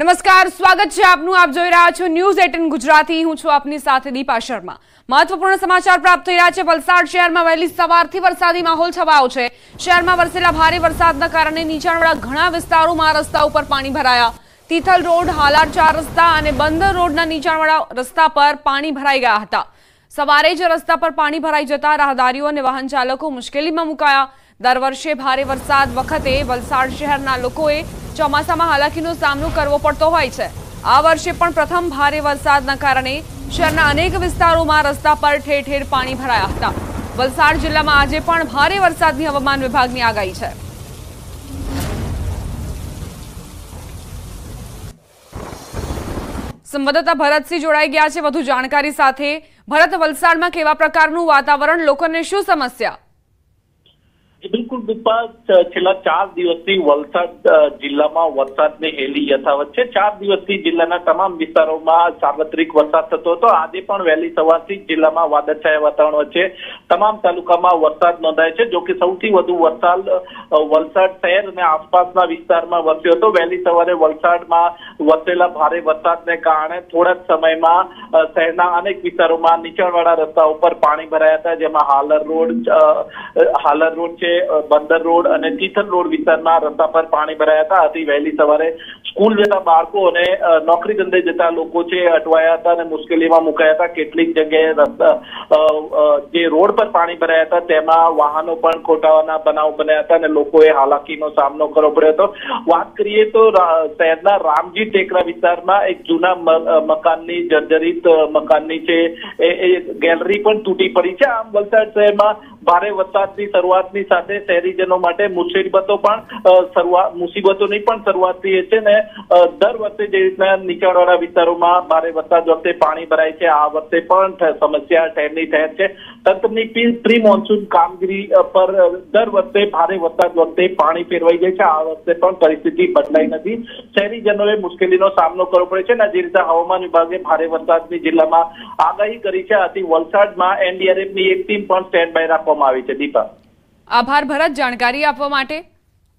નમસ્કાર સ્વાગત છે આપનું આપ જોઈ રહ્યા છો ન્યૂઝ એટીન ગુજરાતી હું છું આપની સાથે દીપા શર્મા મહત્વપૂર્ણ સમાચાર પ્રાપ્ત થઈ રહ્યા છે વલસાડ શહેરમાં વહેલી સવારથી વરસાદી માહોલ છવાયો છે શહેરમાં વરસેલા ભારે વરસાદના કારણે નીચાણવાળા ઘણા વિસ્તારોમાં રસ્તા ઉપર પાણી ભરાયા તિથલ રોડ હાલાર ચાર રસ્તા અને બંદર રોડના નીચાણવાળા રસ્તા પર પાણી ભરાઈ ગયા હતા સવારે જ રસ્તા પર પાણી ભરાઈ જતા રાહદારીઓ અને વાહન ચાલકો મુશ્કેલીમાં મુકાયા દર વર્ષે ભારે વરસાદ વખતે વલસાડ શહેરના લોકોએ ચોમાસામાં હાલાકીનો સામનો કરવો પડતો હોય છે આ વર્ષે પણ પ્રથમ ભારે વરસાદના કારણે શહેરના અનેક વિસ્તારોમાં રસ્તા પર ઠેર ઠેર પાણી ભરાયા હતા વલસાડ જિલ્લામાં આજે પણ ભારે વરસાદની હવામાન વિભાગની આગાહી છે સંવાદદાતા ભરતસિંહ જોડાઈ ગયા છે વધુ જાણકારી સાથે ભરત વલસાડમાં કેવા પ્રકારનું વાતાવરણ લોકોને શું સમસ્યા બિલકુલ ગુપ્તા છેલ્લા ચાર દિવસથી વલસાડ જિલ્લામાં વરસાદની હેલી યથાવત છે ચાર દિવસથી જિલ્લાના તમામ વિસ્તારોમાં સાર્વત્રિક વરસાદ થતો હતો આજે પણ વહેલી સવારથી જિલ્લામાં વાદળછાયા વાતાવરણ વચ્ચે તમામ તાલુકામાં વરસાદ નોંધાય છે જોકે સૌથી વધુ વરસાદ વલસાડ શહેર અને આસપાસના વિસ્તારમાં વરસ્યો હતો વહેલી સવારે વલસાડમાં વરસેલા ભારે વરસાદને કારણે થોડા સમયમાં શહેરના અનેક વિસ્તારોમાં નીચાણવાળા રસ્તા ઉપર પાણી ભરાયા હતા જેમાં હાલર રોડ હાલર રોડ છે બંદર રોડ અને તિથલ રોડ વિસ્તારના રસ્તા પર પાણી ભરાયા હતા અતિ વહેલી સવારે સ્કૂલ જતા બાળકો અને નોકરી ધંધે જતા લોકો છે અટવાયા હતા અને મુશ્કેલીમાં મુકાયા હતા કેટલીક જગ્યાએ રસ્તા જે રોડ પર પાણી ભરાયા હતા તેમાં વાહનો પણ ખોટાવાના બનાવ બન્યા હતા અને લોકોએ હાલાકીનો સામનો કરવો પડ્યો હતો વાત કરીએ તો શહેરના રામજી ટેકરા વિસ્તારમાં એક જૂના મકાનની જર્જરિત મકાનની છે એ ગેલેરી પણ તૂટી પડી છે આમ વલસાડ શહેરમાં ભારે વરસાદની શરૂઆતની સાથે શહેરીજનો માટે મુસીબતો પણ શરૂઆત મુસીબતોની પણ શરૂઆત થઈ છે ને દર વખતે જે રીતના નીચાણવાળા વિસ્તારોમાં ભારે વરસાદ વખતે પાણી ભરાય છે આ વખતે પણ સમસ્યા ઠેરની ઠેર છે તંત્રની પ્રી મોન્સૂન કામગીરી પર દર વખતે ભારે વરસાદ વખતે પાણી ફેરવાઈ જાય છે આ વખતે પણ પરિસ્થિતિ બદલાઈ નથી શહેરીજનોએ મુશ્કેલીનો સામનો કરવો પડે છે ને જે રીતે હવામાન વિભાગે ભારે વરસાદની જિલ્લામાં આગાહી કરી છે આથી વલસાડમાં એનડીઆરએફની એક ટીમ પણ સ્ટેન્ડ બાય રાખવા કરવામાં આવી છે દીપા આભાર ભરત જાણકારી આપવા માટે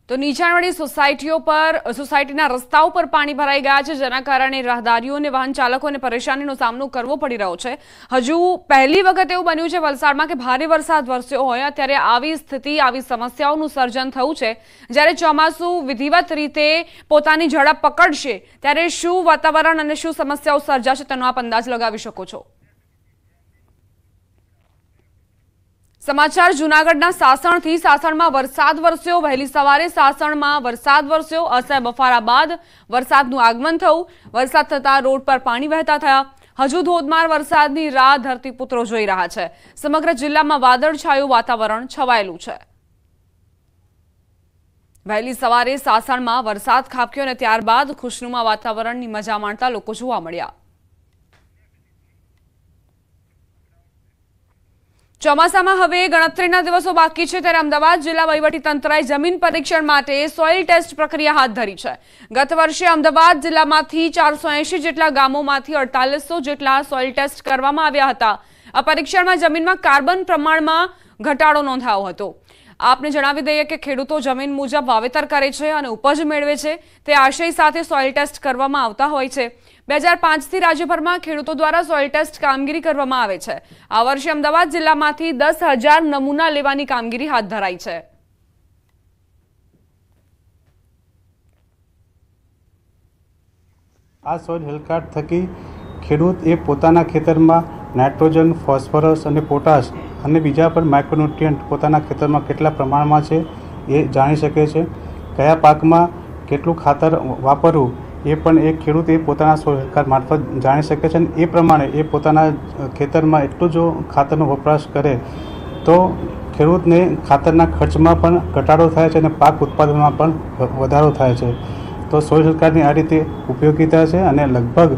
તો નીચાણવાળી સોસાયટીઓ પર સોસાયટીના રસ્તા ઉપર પાણી ભરાઈ ગયા છે જેના કારણે રાહદારીઓ અને વાહન ચાલકોને પરેશાનીનો સામનો કરવો પડી રહ્યો છે હજુ પહેલી વખત એવું બન્યું છે વલસાડમાં કે ભારે વરસાદ વરસ્યો હોય ત્યારે આવી સ્થિતિ આવી સમસ્યાઓનું સર્જન થયું છે જ્યારે ચોમાસું વિધિવત રીતે પોતાની ઝડપ પકડશે ત્યારે શું વાતાવરણ અને શું સમસ્યાઓ સર્જાશે તેનો આપ અંદાજ લગાવી શકો છો સમાચાર જૂનાગઢના સાસણથી સાસણમાં વરસાદ વરસ્યો વહેલી સવારે સાસણમાં વરસાદ વરસ્યો અસહ્ય બફારા બાદ વરસાદનું આગમન થયું વરસાદ થતાં રોડ પર પાણી વહેતા થયા હજુ ધોધમાર વરસાદની રાહ ધરતીપુત્રો જોઈ રહ્યા છે સમગ્ર જિલ્લામાં વાદળછાયું વાતાવરણ છવાયેલું છે વહેલી સવારે સાસણમાં વરસાદ ખાબક્યો અને ત્યારબાદ ખુશનુમા વાતાવરણની મજા માણતા લોકો જોવા મળ્યા ચોમાસામાં હવે ગણતરીના દિવસો બાકી છે ત્યારે અમદાવાદ જિલ્લા વહીવટીતંત્રએ જમીન પરીક્ષણ માટે સોઇલ ટેસ્ટ પ્રક્રિયા હાથ ધરી છે ગત વર્ષે અમદાવાદ જિલ્લામાંથી ચારસો જેટલા ગામોમાંથી અડતાલીસો જેટલા સોઇલ ટેસ્ટ કરવામાં આવ્યા હતા આ પરીક્ષણમાં જમીનમાં કાર્બન પ્રમાણમાં ઘટાડો નોંધાયો હતો આપને જણાવી દઈએ કે ખેડૂતો જમીન મુજબ વાવેતર કરે છે અને ઉપજ મેળવે છે તે આશય સાથે સોઇલ ટેસ્ટ કરવામાં આવતા હોય છે બે હજાર પાંચથી રાજ્યભરમાં ખેડૂતો દ્વારા સોઇલ ટેસ્ટ કામગીરી કરવામાં આવે છે આ વર્ષે અમદાવાદ જિલ્લામાંથી દસ હજાર નમૂના લેવાની કામગીરી હાથ ધરાઈ છે આ સોઇલ હેલ્થ થકી ખેડૂત એ પોતાના ખેતરમાં નાઇટ્રોજન ફોસ્ફરસ અને પોટાશ અને બીજા પણ માઇક્રોન્યુટ્રિયન્ટ પોતાના ખેતરમાં કેટલા પ્રમાણમાં છે એ જાણી શકે છે કયા પાકમાં કેટલું ખાતર વાપરવું એ પણ એક ખેડૂત એ પોતાના સરકાર મારફત જાણી શકે છે અને એ પ્રમાણે એ પોતાના ખેતરમાં એટલું જો ખાતરનો વપરાશ કરે તો ખેડૂતને ખાતરના ખર્ચમાં પણ ઘટાડો થાય છે અને પાક ઉત્પાદનમાં પણ વધારો થાય છે તો સોય સરકારની આ રીતે ઉપયોગીતા છે અને લગભગ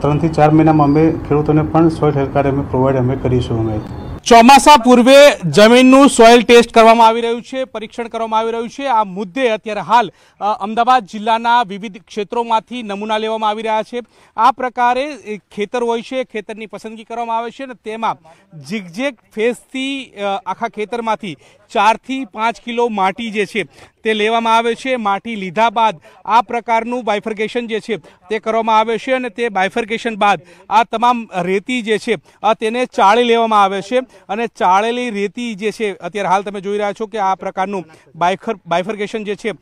ત્રણથી ચાર મહિનામાં અમે ખેડૂતોને પણ સોય સરકારે અમે પ્રોવાઈડ અમે કરીશું અમે ચોમાસા પૂર્વે જમીનનું સોઇલ ટેસ્ટ કરવામાં આવી રહ્યું છે પરીક્ષણ કરવામાં આવી રહ્યું છે આ મુદ્દે અત્યારે હાલ અમદાવાદ જિલ્લાના વિવિધ ક્ષેત્રોમાંથી નમૂના લેવામાં આવી રહ્યા છે આ પ્રકારે ખેતર હોય છે ખેતરની પસંદગી કરવામાં આવે છે અને તેમાં ઝીકઝેક ફેઝથી આખા ખેતરમાંથી ચારથી પાંચ કિલો માટી જે છે તે લેવામાં આવે છે માટી લીધા બાદ આ પ્રકારનું બાયફર્કેશન જે છે તે કરવામાં આવે છે અને તે બાયફર્ગેશન બાદ આ તમામ રેતી જે છે તેને ચાળી લેવામાં આવે છે અને ચાળેલી રેતી જે છે અત્યારે હાલ તમે જોઈ રહ્યા છો કે આ પ્રકારનું બાયફર બાયફર્ગેશન જે છે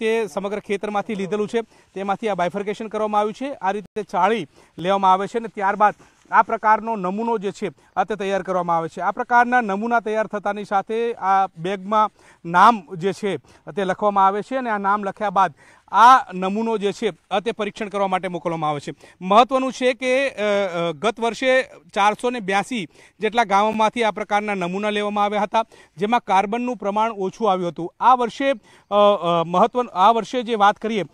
તે સમગ્ર ખેતરમાંથી લીધેલું છે તેમાંથી આ બાયફર્કેશન કરવામાં આવ્યું છે આ રીતે ચાળી લેવામાં આવે છે અને ત્યારબાદ આ પ્રકારનો નમૂનો જે છે આ તે તૈયાર કરવામાં આવે છે આ પ્રકારના નમૂના તૈયાર થતાની સાથે આ બેગમાં નામ જે છે તે લખવામાં આવે છે અને આ નામ લખ્યા બાદ આ નમૂનો જે છે તે પરીક્ષણ કરવા માટે મોકલવામાં આવે છે મહત્વનું છે કે ગત વર્ષે ચારસો ને બ્યાસી જેટલા ગામોમાંથી આ પ્રકારના નમૂના લેવામાં આવ્યા હતા જેમાં કાર્બનનું પ્રમાણ ઓછું આવ્યું હતું આ વર્ષે મહત્વ આ વર્ષે જે વાત કરીએ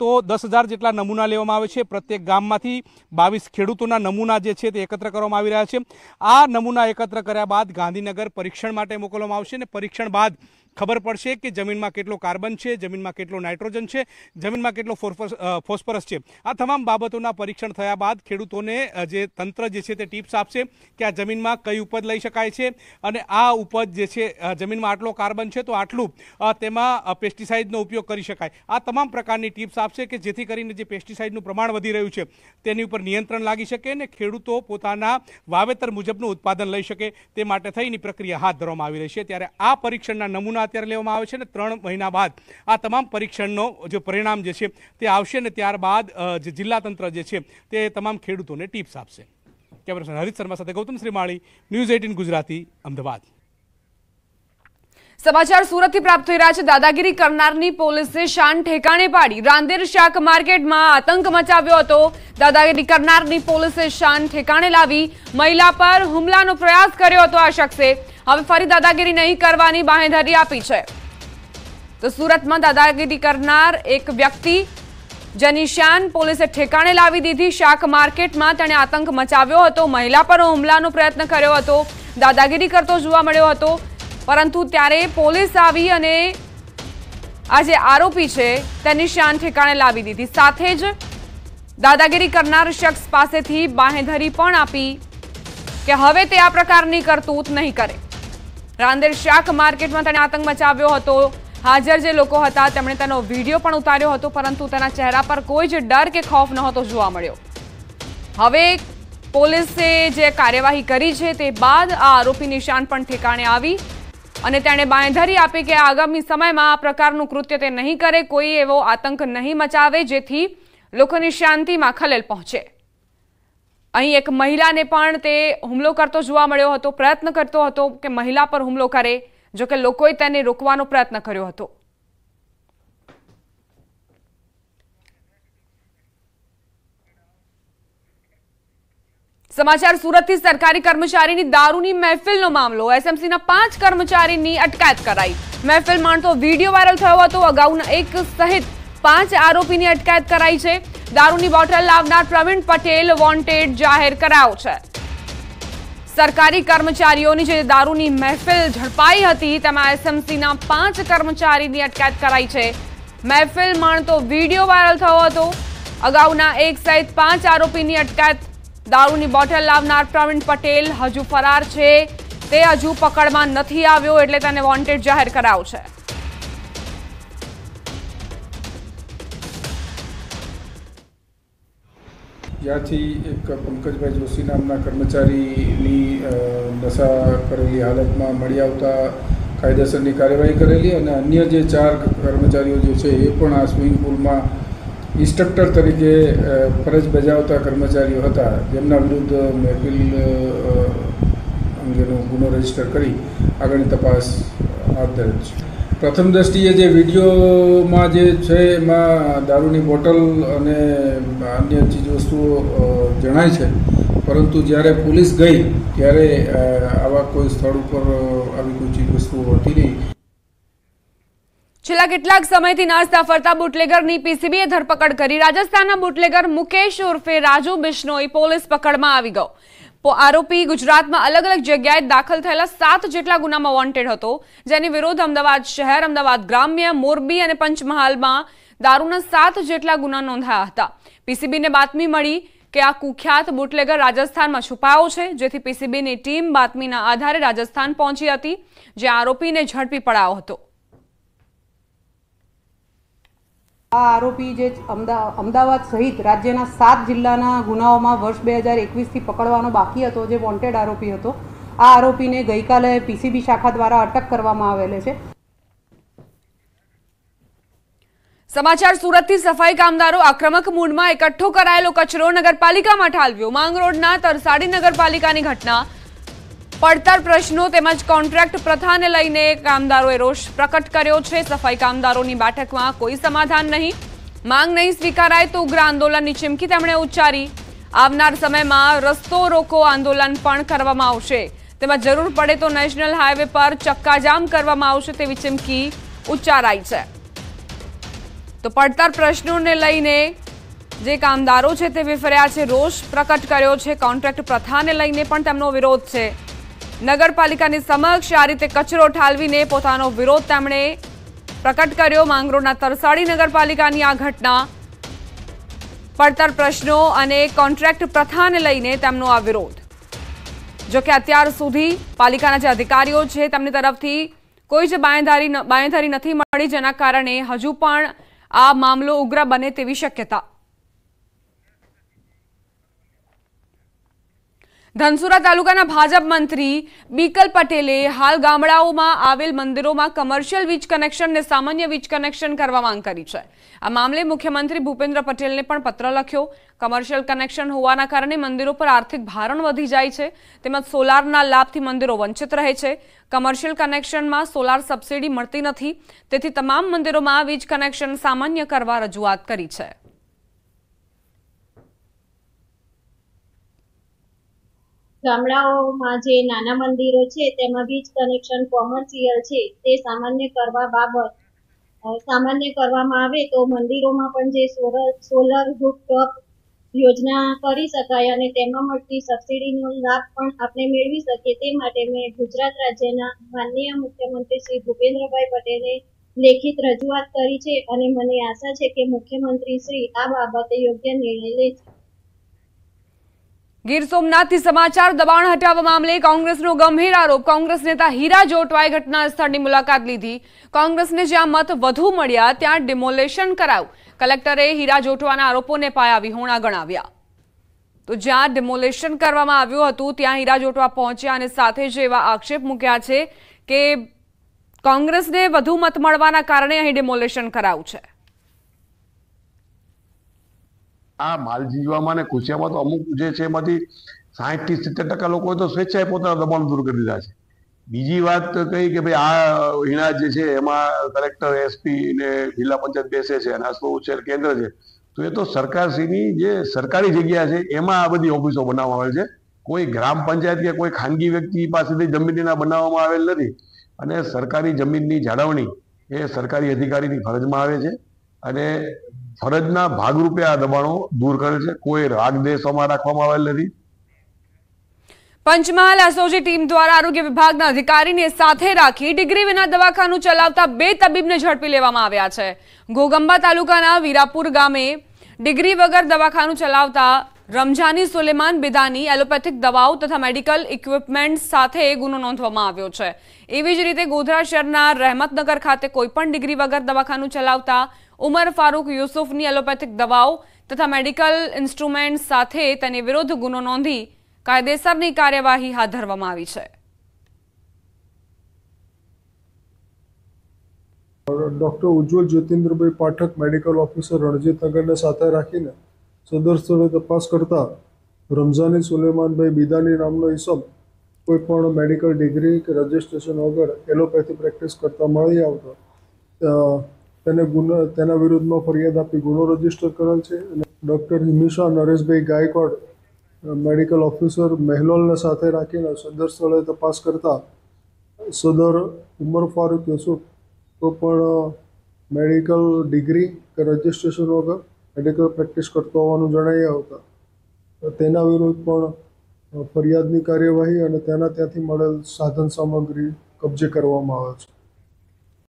તો દસ હજાર જેટલા નમૂના લેવામાં આવે છે પ્રત્યેક ગામમાંથી બાવીસ ખેડૂતોના નમૂના જે છે તે એકત્ર કરવામાં આવી રહ્યા છે આ નમૂના એકત્ર કર્યા બાદ ગાંધીનગર પરીક્ષણ માટે મોકલવામાં આવશે અને પરીક્ષણ બાદ ખબર પડશે કે જમીનમાં કેટલો કાર્બન છે જમીનમાં કેટલો નાઇટ્રોજન છે જમીનમાં કેટલો ફોર્ફસ ફોસ્ફરસ છે આ તમામ બાબતોના પરીક્ષણ થયા બાદ ખેડૂતોને જે તંત્ર જે છે તે ટિપ્સ આપશે કે આ જમીનમાં કઈ ઉપજ લઈ શકાય છે અને આ ઉપજ જે છે જમીનમાં આટલો કાર્બન છે તો આટલું તેમાં પેસ્ટિસાઇડનો ઉપયોગ કરી શકાય આ તમામ પ્રકારની ટિપ્સ આપશે કે જેથી કરીને જે પેસ્ટિસાઇડનું પ્રમાણ વધી રહ્યું છે તેની ઉપર નિયંત્રણ લાગી શકે અને ખેડૂતો પોતાના વાવેતર મુજબનું ઉત્પાદન લઈ શકે તે માટે થઈની પ્રક્રિયા હાથ ધરવામાં આવી રહી છે ત્યારે આ પરીક્ષણના નમૂના પરીક્ષણ અત્યારે લેવામાં આવે છે અને ત્રણ મહિના બાદ આ તમામ પરીક્ષણનો જે પરિણામ જે છે તે આવશે ને ત્યારબાદ જે જિલ્લા તંત્ર જે છે તે તમામ ખેડૂતોને ટીપ્સ આપશે કેમેરા હરીશ શર્મા સાથે ગૌતમ શ્રીમાળી ન્યૂઝ એટીન ગુજરાતી અમદાવાદ સમાચાર સુરતથી પ્રાપ્ત થઈ રહ્યા છે દાદાગીરી કરનારની પોલીસે શાન ઠેકાણે પાડી રાંદેર શાક માર્કેટમાં આતંક મચાવ્યો હતો દાદાગીરી કરનારની પોલીસે શાન ઠેકાણે લાવી મહિલા પર હુમલાનો પ્રયાસ કર્યો હતો આ શખ્સે હવે ફરી દાદાગીરી નહીં કરવાની બાંહેધરી આપી છે તો સુરતમાં દાદાગીરી કરનાર એક વ્યક્તિ જેની શાન પોલીસે ઠેકાણે લાવી દીધી શાક માર્કેટમાં તેણે આતંક મચાવ્યો હતો મહિલા પર હુમલાનો પ્રયત્ન કર્યો હતો દાદાગીરી કરતો જોવા મળ્યો હતો પરંતુ ત્યારે પોલીસ આવી અને આ જે આરોપી છે તેની શાન ઠેકાણે લાવી દીધી સાથે જ દાદાગીરી કરનાર શખ્સ પાસેથી બાંહેધરી પણ આપી કે હવે તે આ પ્રકારની કરતૂત નહીં કરે રાંદેર શાક માર્કેટમાં તેણે આતંક મચાવ્યો હતો હાજર જે લોકો હતા તેમણે તેનો વિડીયો પણ ઉતાર્યો હતો પરંતુ તેના ચહેરા પર કોઈ જ ડર કે ખોફ નહોતો જોવા મળ્યો હવે પોલીસે જે કાર્યવાહી કરી છે તે બાદ આ આરોપી નિશાન પણ ઠેકાણે આવી અને તેણે બાંધારી આપી કે આગામી સમયમાં આ પ્રકારનું કૃત્ય તે નહીં કરે કોઈ એવો આતંક નહીં મચાવે જેથી લોકોની શાંતિમાં ખલેલ પહોંચે અહીં એક મહિલાને પણ તે હુમલો કરતો જોવા મળ્યો હતો પ્રયત્ન કરતો હતો કે મહિલા પર હુમલો કરે જોકે લોકોએ તેને રોકવાનો પ્રયત્ન કર્યો હતો સમાચાર સુરતથી સરકારી કર્મચારીની દારૂની મહેફિલનો મામલો એસએમસીના પાંચ કર્મચારીની અટકાયત કરાઈ મહેફિલ માણતો વિડીયો વાયરલ થયો હતો અગાઉના એક સહિત પાંચ આરોપીની અટકાયત કરાઈ છે દારૂની બોટલ લાવનાર પ્રવીણ પટેલ વોન્ટેડ જાહેર કરાયો છે સરકારી કર્મચારીઓની જે દારૂની મહેફિલ ઝડપાઈ હતી તેમાં એસએમસીના પાંચ કર્મચારીની અટકાયત કરાઈ છે મહેફિલ માણતો વિડીયો વાયરલ થયો હતો અગાઉના એક સહિત પાંચ આરોપીની અટકાયત દારૂની બોટલ લાવનાર પ્રવીણ પટેલ હજુ ફરાર છે તે હજુ પકડમાં નથી આવ્યો એટલે તેને વોન્ટેડ જાહેર કરાયો છે ત્યાંથી એક પંકજભાઈ જોશી નામના કર્મચારીની નશા કરેલી હાલતમાં મળી આવતા કાયદેસરની કાર્યવાહી કરેલી અને અન્ય જે ચાર કર્મચારીઓ જે છે એ પણ આ સ્વિમિંગ પુલમાં ઇન્સ્ટ્રક્ટર તરીકે ફરજ બજાવતા કર્મચારીઓ હતા જેમના વિરુદ્ધ મહેફિલ અંગેનો ગુનો રજીસ્ટર કરી આગળની તપાસ હાથ ધરે છે પ્રથમ દ્રષ્ટિએ જે વિડીયોમાં જે છે એમાં દારૂની બોટલ અને અન્ય ચીજવસ્તુઓ જણાય છે પરંતુ જ્યારે પોલીસ ગઈ ત્યારે આવા કોઈ સ્થળ ઉપર આવી કોઈ ચીજવસ્તુઓ હતી નહીં છેલ્લા કેટલાક સમયથી નાસતા ફરતા બુટલેગરની પીસીબીએ ધરપકડ કરી રાજસ્થાનના બુટલેગર મુકેશ ઉર્ફે રાજુ બિશ્નોઈ પોલીસ પકડમાં આવી ગયો આરોપી ગુજરાતમાં અલગ અલગ જગ્યાએ દાખલ થયેલા સાત જેટલા ગુનામાં વોન્ટેડ હતો જેની વિરુદ્ધ અમદાવાદ શહેર અમદાવાદ ગ્રામ્ય મોરબી અને પંચમહાલમાં દારૂના સાત જેટલા ગુના નોંધાયા હતા પીસીબીને બાતમી મળી કે આ કુખ્યાત બુટલેગર રાજસ્થાનમાં છુપાયો છે જેથી પીસીબીની ટીમ બાતમીના આધારે રાજસ્થાન પહોંચી હતી જે આરોપીને ઝડપી પડાયો હતો આ આરોપી જે અમદાવાદ સહિત રાજ્યના સાત જિલ્લાના ગુનાઓમાં વર્ષ બે હજાર એકવીસથી પકડવાનો બાકી હતો જે વોન્ટેડ આરોપી હતો આ આરોપીને ગઈકાલે પીસીબી શાખા દ્વારા અટક કરવામાં આવેલ છે સમાચાર સુરતથી સફાઈ કામદારો આક્રમક મૂડમાં એકઠો કરાયેલો કચરો નગરપાલિકામાં ઠાલવ્યો માંગરોળના તરસાડી નગરપાલિકાની ઘટના પડતર પ્રશ્નો તેમજ કોન્ટ્રાક્ટ પ્રથાને લઈને કામદારોએ રોષ પ્રકટ કર્યો છે સફાઈ કામદારોની બેઠકમાં કોઈ સમાધાન નહીં માંગ નહીં સ્વીકારાય તો ઉગ્ર આંદોલનની ચીમકી તેમણે ઉચ્ચારી આવનાર સમયમાં રસ્તો રોકો આંદોલન પણ કરવામાં આવશે તેમાં જરૂર પડે તો નેશનલ હાઈવે પર ચક્કાજામ કરવામાં આવશે તેવી ચીમકી ઉચ્ચારાઈ છે તો પડતર પ્રશ્નોને લઈને જે કામદારો છે તે વિફર્યા છે રોષ પ્રકટ કર્યો છે કોન્ટ્રાક્ટ પ્રથાને લઈને પણ તેમનો વિરોધ છે નગરપાલિકાની સમક્ષ આ રીતે કચરો ઠાલવીને પોતાનો વિરોધ તેમણે પ્રકટ કર્યો માંગરોળના તરસાડી નગરપાલિકાની આ ઘટના પડતર પ્રશ્નો અને કોન્ટ્રાક્ટ પ્રથાને લઈને તેમનો આ વિરોધ જોકે અત્યાર સુધી પાલિકાના જે અધિકારીઓ છે તેમની તરફથી કોઈ જ બાંયધારી બાંયધારી નથી મળી જેના કારણે હજુ પણ આ મામલો ઉગ્ર બને તેવી શક્યતા ધનસુરા તાલુકાના ભાજપ મંત્રી બીકલ પટેલે હાલ ગામડાઓમાં આવેલ મંદિરોમાં કમર્શિયલ વીજ કનેક્શનને સામાન્ય વીજ કનેક્શન કરવા માંગ કરી છે આ મામલે મુખ્યમંત્રી ભૂપેન્દ્ર પટેલને પણ પત્ર લખ્યો કમર્શિયલ કનેક્શન હોવાના કારણે મંદિરો પર આર્થિક ભારણ વધી જાય છે તેમજ સોલારના લાભથી મંદિરો વંચિત રહે છે કમર્શિયલ કનેક્શનમાં સોલાર સબસિડી મળતી નથી તેથી તમામ મંદિરોમાં વીજ કનેક્શન સામાન્ય કરવા રજૂઆત કરી છે ગામડાઓમાં જે નાના મંદિરો છે તેમાં વીજ કનેક્શન કોમર્શિયલ છે તે સામાન્ય કરવા બાબત સામાન્ય કરવામાં આવે તો મંદિરોમાં પણ જે સોલર સોલર રૂફટોપ યોજના કરી શકાય અને તેમાં મળતી સબસિડીનો લાભ પણ આપણે મેળવી શકીએ તે માટે મેં ગુજરાત રાજ્યના માનનીય મુખ્યમંત્રી શ્રી ભૂપેન્દ્રભાઈ પટેલે લેખિત રજૂઆત કરી છે અને મને આશા છે કે મુખ્યમંત્રી શ્રી આ બાબતે યોગ્ય નિર્ણય લેશે ગીર સોમનાથથી સમાચાર દબાણ હટાવવા મામલે કોંગ્રેસનો ગંભીર આરોપ કોંગ્રેસ નેતા હીરા જોટવાએ ઘટના સ્થળની મુલાકાત લીધી કોંગ્રેસને જ્યાં મત વધુ મળ્યા ત્યાં ડિમોલેશન કરાયું કલેક્ટરે હીરા જોટવાના આરોપોને પાયા વિહોણા ગણાવ્યા તો જ્યાં ડિમોલેશન કરવામાં આવ્યું હતું ત્યાં હીરા જોટવા પહોંચ્યા અને સાથે જ એવા આક્ષેપ મૂક્યા છે કે કોંગ્રેસને વધુ મત મળવાના કારણે અહીં ડિમોલેશન કરાયું છે આ માલ જીવવામાં અને કૃષિયામાં તો અમુક જે છે એમાંથી સાહીઠ થી સિત્તેર ટકા લોકો તો સ્વેચ્છાએ પોતાના દબાણ દૂર કરી દીધા છે બીજી વાત કહી કે ભાઈ આ હિણા જે છે એમાં કલેક્ટર એસપી ને જિલ્લા પંચાયત બેસે છે અને આસલો ઉછેર કેન્દ્ર છે તો એ તો સરકારશ્રીની જે સરકારી જગ્યા છે એમાં આ બધી ઓફિસો બનાવવામાં આવેલ છે કોઈ ગ્રામ પંચાયત કે કોઈ ખાનગી વ્યક્તિ પાસેથી જમીનના બનાવવામાં આવેલ નથી અને સરકારી જમીનની જાળવણી એ સરકારી અધિકારીની ફરજમાં આવે છે અને ફરજના ભાગરૂપે આ દબાણો દૂર કરે છે કોઈ રાગદેશોમાં રાખવામાં આવેલ નથી પંચમહાલ એસઓજી ટીમ દ્વારા આરોગ્ય વિભાગના અધિકારીને સાથે રાખી ડિગ્રી વિના દવાખાનું ચલાવતા બે તબીબને ઝડપી લેવામાં આવ્યા છે ગોગંબા તાલુકાના વીરાપુર ગામે ડિગ્રી વગર દવાખાનું ચલાવતા રમઝાની સુલેમાન બિદાની એલોપેથિક દવાઓ તથા મેડિકલ ઇક્વિપમેન્ટ સાથે ગુનો નોંધવામાં આવ્યો છે એવી જ રીતે ગોધરા શહેરના રહેમતનગર ખાતે કોઈપણ ડિગ્રી વગર દવાખાનું ચલાવતા ઉમર ફારૂક યુસુફની એલોપેથિક દવાઓ તથા મેડિકલ ઇન્સ્ટ્રુમેન્ટ સાથે તેની વિરુદ્ધ ગુનો નોંધી કાયદેસરની કાર્યવાહી હાથ ધરવામાં આવી છે doctor Ujjwal Jyotindrabhai Pathak medical officer રણજીતનગરને સાથે રાખીને સદર સ્થળે તપાસ કરતા રમઝાની સુલેમાનભાઈ બિદાની નામનો ઇસમ કોઈ પણ મેડિકલ ડિગ્રી કે રજિસ્ટ્રેશન વગર એલોપેથી પ્રેક્ટિસ કરતા મળી આવતો તેને ગુનો તેના વિરુદ્ધમાં ફરિયાદ આપી ગુનો રજિસ્ટર કરેલ છે અને doctor Himisha Nareshbhai Gaikwad medical officer મહેલોલને સાથે રાખીને સદર સ્થળે તપાસ કરતા સદર ઉમર ફારૂક યુસુફ તો પણ મેડિકલ ડિગ્રી કે રજિસ્ટ્રેશન વગર મેડિકલ પ્રેક્ટિસ કરતો હોવાનું જણાઈ આવતા તેના વિરુદ્ધ પણ ફરિયાદની કાર્યવાહી અને તેના ત્યાંથી મળેલ સાધન સામગ્રી કબજે કરવામાં આવે છે